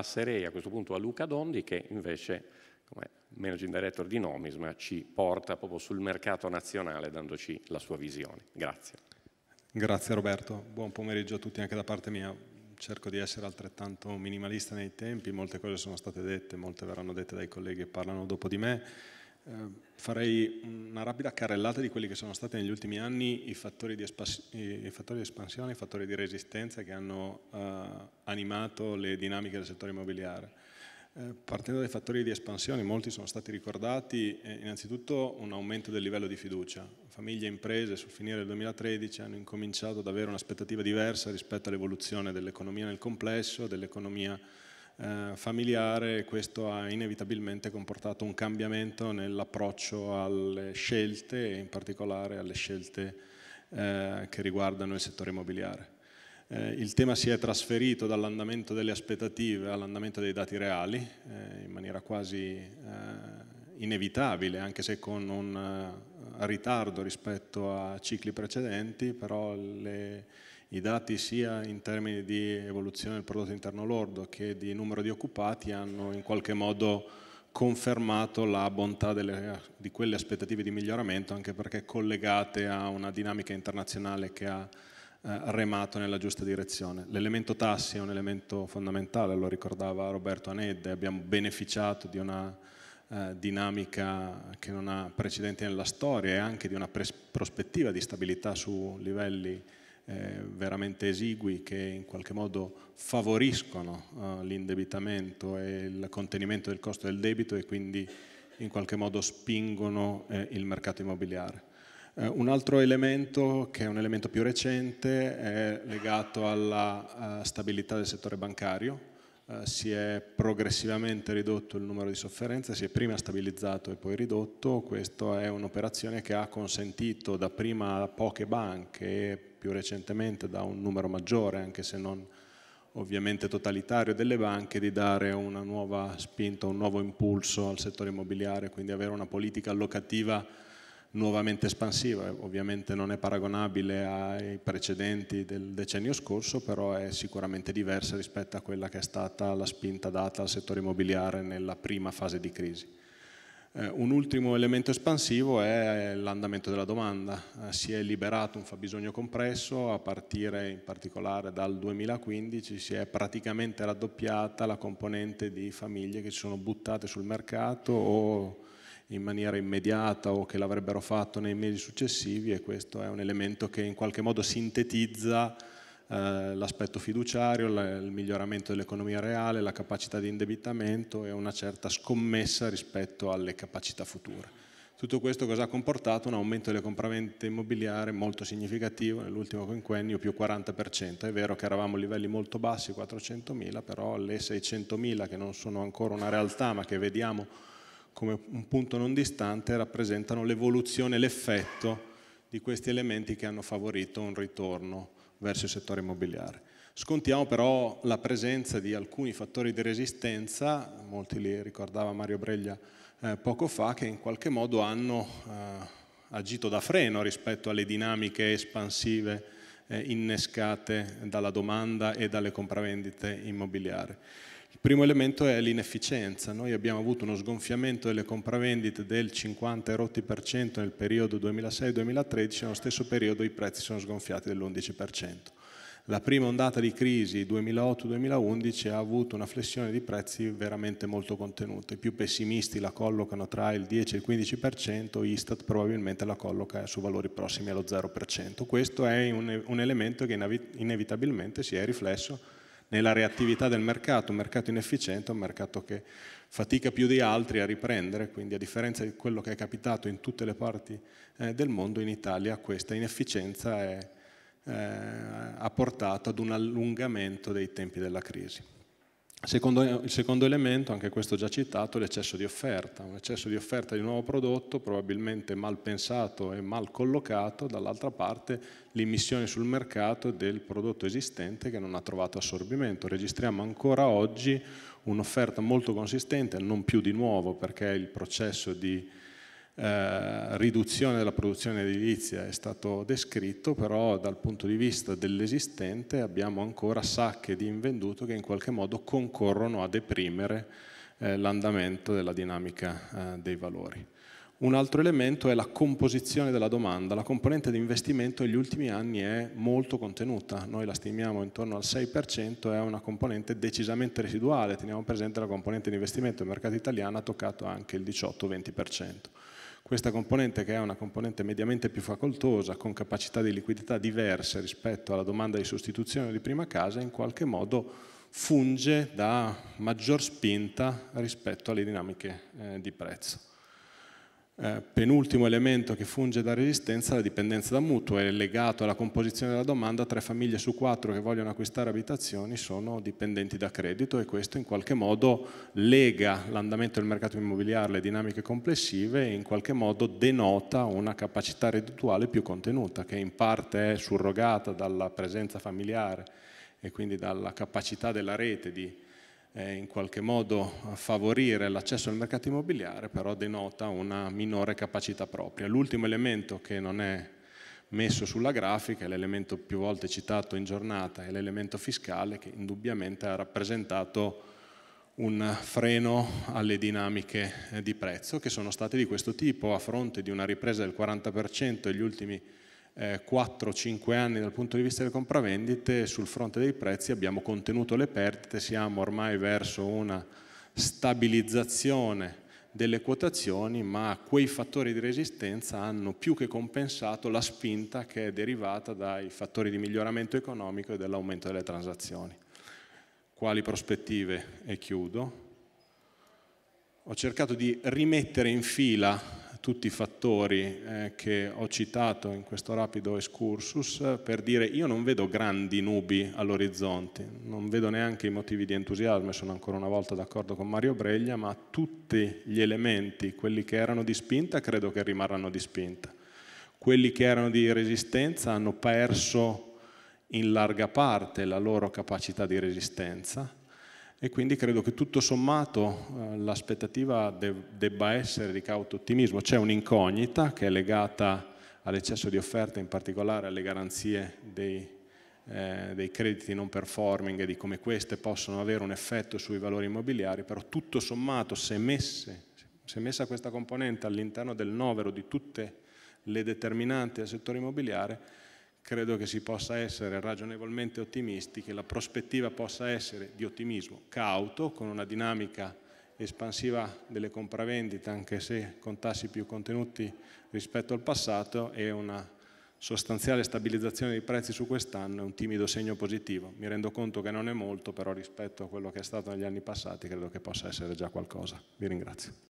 passerei a questo punto a Luca Dondi che invece come managing director di Nomisma ci porta proprio sul mercato nazionale dandoci la sua visione. Grazie. Grazie Roberto, buon pomeriggio a tutti anche da parte mia. Cerco di essere altrettanto minimalista nei tempi, molte cose sono state dette, molte verranno dette dai colleghi che parlano dopo di me. Eh, farei una rapida carrellata di quelli che sono stati negli ultimi anni i fattori di, i fattori di espansione, i fattori di resistenza che hanno eh, animato le dinamiche del settore immobiliare. Eh, partendo dai fattori di espansione, molti sono stati ricordati, eh, innanzitutto un aumento del livello di fiducia. Famiglie e imprese sul finire del 2013 hanno incominciato ad avere un'aspettativa diversa rispetto all'evoluzione dell'economia nel complesso, dell'economia eh, familiare questo ha inevitabilmente comportato un cambiamento nell'approccio alle scelte e in particolare alle scelte eh, che riguardano il settore immobiliare. Eh, il tema si è trasferito dall'andamento delle aspettative all'andamento dei dati reali eh, in maniera quasi eh, inevitabile, anche se con un ritardo rispetto a cicli precedenti, però le, i dati sia in termini di evoluzione del prodotto interno lordo che di numero di occupati hanno in qualche modo confermato la bontà delle, di quelle aspettative di miglioramento anche perché collegate a una dinamica internazionale che ha eh, remato nella giusta direzione. L'elemento tassi è un elemento fondamentale, lo ricordava Roberto Anedde, abbiamo beneficiato di una eh, dinamica che non ha precedenti nella storia e anche di una prospettiva di stabilità su livelli eh, veramente esigui che in qualche modo favoriscono eh, l'indebitamento e il contenimento del costo del debito e quindi in qualche modo spingono eh, il mercato immobiliare. Eh, un altro elemento, che è un elemento più recente, è legato alla stabilità del settore bancario, eh, si è progressivamente ridotto il numero di sofferenze, si è prima stabilizzato e poi ridotto, questa è un'operazione che ha consentito dapprima a poche banche e più recentemente da un numero maggiore, anche se non ovviamente totalitario delle banche di dare una nuova spinta, un nuovo impulso al settore immobiliare, quindi avere una politica allocativa nuovamente espansiva, ovviamente non è paragonabile ai precedenti del decennio scorso, però è sicuramente diversa rispetto a quella che è stata la spinta data al settore immobiliare nella prima fase di crisi. Eh, un ultimo elemento espansivo è l'andamento della domanda. Eh, si è liberato un fabbisogno compresso a partire in particolare dal 2015, si è praticamente raddoppiata la componente di famiglie che si sono buttate sul mercato o in maniera immediata o che l'avrebbero fatto nei mesi successivi e questo è un elemento che in qualche modo sintetizza eh, l'aspetto fiduciario, il miglioramento dell'economia reale, la capacità di indebitamento e una certa scommessa rispetto alle capacità future. Tutto questo cosa ha comportato? Un aumento delle compravendite immobiliari molto significativo nell'ultimo quinquennio, più 40%. È vero che eravamo a livelli molto bassi, 400.000, però le 600.000 che non sono ancora una realtà ma che vediamo come un punto non distante rappresentano l'evoluzione, l'effetto di questi elementi che hanno favorito un ritorno verso il settore immobiliare. Scontiamo però la presenza di alcuni fattori di resistenza, molti li ricordava Mario Breglia eh, poco fa, che in qualche modo hanno eh, agito da freno rispetto alle dinamiche espansive eh, innescate dalla domanda e dalle compravendite immobiliari. Il primo elemento è l'inefficienza. Noi abbiamo avuto uno sgonfiamento delle compravendite del 50 nel periodo 2006-2013, nello stesso periodo i prezzi sono sgonfiati dell'11%. La prima ondata di crisi 2008-2011 ha avuto una flessione di prezzi veramente molto contenuta. I più pessimisti la collocano tra il 10 e il 15%, Istat probabilmente la colloca su valori prossimi allo 0%. Questo è un, un elemento che inevitabilmente si è riflesso nella reattività del mercato, un mercato inefficiente, un mercato che fatica più di altri a riprendere, quindi a differenza di quello che è capitato in tutte le parti eh, del mondo, in Italia questa inefficienza è eh, ha portato ad un allungamento dei tempi della crisi. Secondo, il secondo elemento, anche questo già citato, è l'eccesso di offerta, un eccesso di offerta di un nuovo prodotto probabilmente mal pensato e mal collocato, dall'altra parte l'immissione sul mercato del prodotto esistente che non ha trovato assorbimento. Registriamo ancora oggi un'offerta molto consistente, non più di nuovo perché il processo di eh, riduzione della produzione edilizia è stato descritto, però dal punto di vista dell'esistente abbiamo ancora sacche di invenduto che in qualche modo concorrono a deprimere eh, l'andamento della dinamica eh, dei valori. Un altro elemento è la composizione della domanda. La componente di investimento negli ultimi anni è molto contenuta, noi la stimiamo intorno al 6%, è una componente decisamente residuale, teniamo presente la componente di investimento del mercato italiano ha toccato anche il 18-20%. Questa componente, che è una componente mediamente più facoltosa, con capacità di liquidità diverse rispetto alla domanda di sostituzione di prima casa, in qualche modo funge da maggior spinta rispetto alle dinamiche eh, di prezzo. Eh, penultimo elemento che funge da resistenza è la dipendenza da mutuo, è legato alla composizione della domanda, tre famiglie su quattro che vogliono acquistare abitazioni sono dipendenti da credito e questo in qualche modo lega l'andamento del mercato immobiliare alle dinamiche complessive e in qualche modo denota una capacità reddituale più contenuta che in parte è surrogata dalla presenza familiare e quindi dalla capacità della rete di in qualche modo favorire l'accesso al mercato immobiliare, però denota una minore capacità propria. L'ultimo elemento che non è messo sulla grafica, l'elemento più volte citato in giornata, è l'elemento fiscale che indubbiamente ha rappresentato un freno alle dinamiche eh, di prezzo che sono state di questo tipo a fronte di una ripresa del 40% negli ultimi anni eh, 4-5 anni dal punto di vista delle compravendite, sul fronte dei prezzi abbiamo contenuto le perdite, siamo ormai verso una stabilizzazione delle quotazioni, ma quei fattori di resistenza hanno più che compensato la spinta che è derivata dai fattori di miglioramento economico e dell'aumento delle transazioni. Quali prospettive? E chiudo. Ho cercato di rimettere in fila tutti i fattori eh, che ho citato in questo rapido excursus per dire io non vedo grandi nubi all'orizzonte, non vedo neanche i motivi di entusiasmo, e sono ancora una volta d'accordo con Mario Breglia, ma tutti gli elementi, quelli che erano di spinta, credo che rimarranno di spinta. Quelli che erano di resistenza hanno perso in larga parte la loro capacità di resistenza e quindi credo che tutto sommato eh, l'aspettativa debba essere di cauto ottimismo. C'è un'incognita che è legata all'eccesso di offerta, in particolare alle garanzie dei, eh, dei, crediti non performing e di come queste possono avere un effetto sui valori immobiliari, però tutto sommato se, messe, se messa questa componente all'interno del novero di tutte le determinanti del settore immobiliare, credo che si possa essere ragionevolmente ottimisti, che la prospettiva possa essere di ottimismo cauto, con una dinamica espansiva delle compravendite, anche se con tassi più contenuti rispetto al passato, e una sostanziale stabilizzazione dei prezzi su quest'anno è un timido segno positivo. Mi rendo conto che non è molto, però rispetto a quello che è stato negli anni passati credo che possa essere già qualcosa. Vi ringrazio.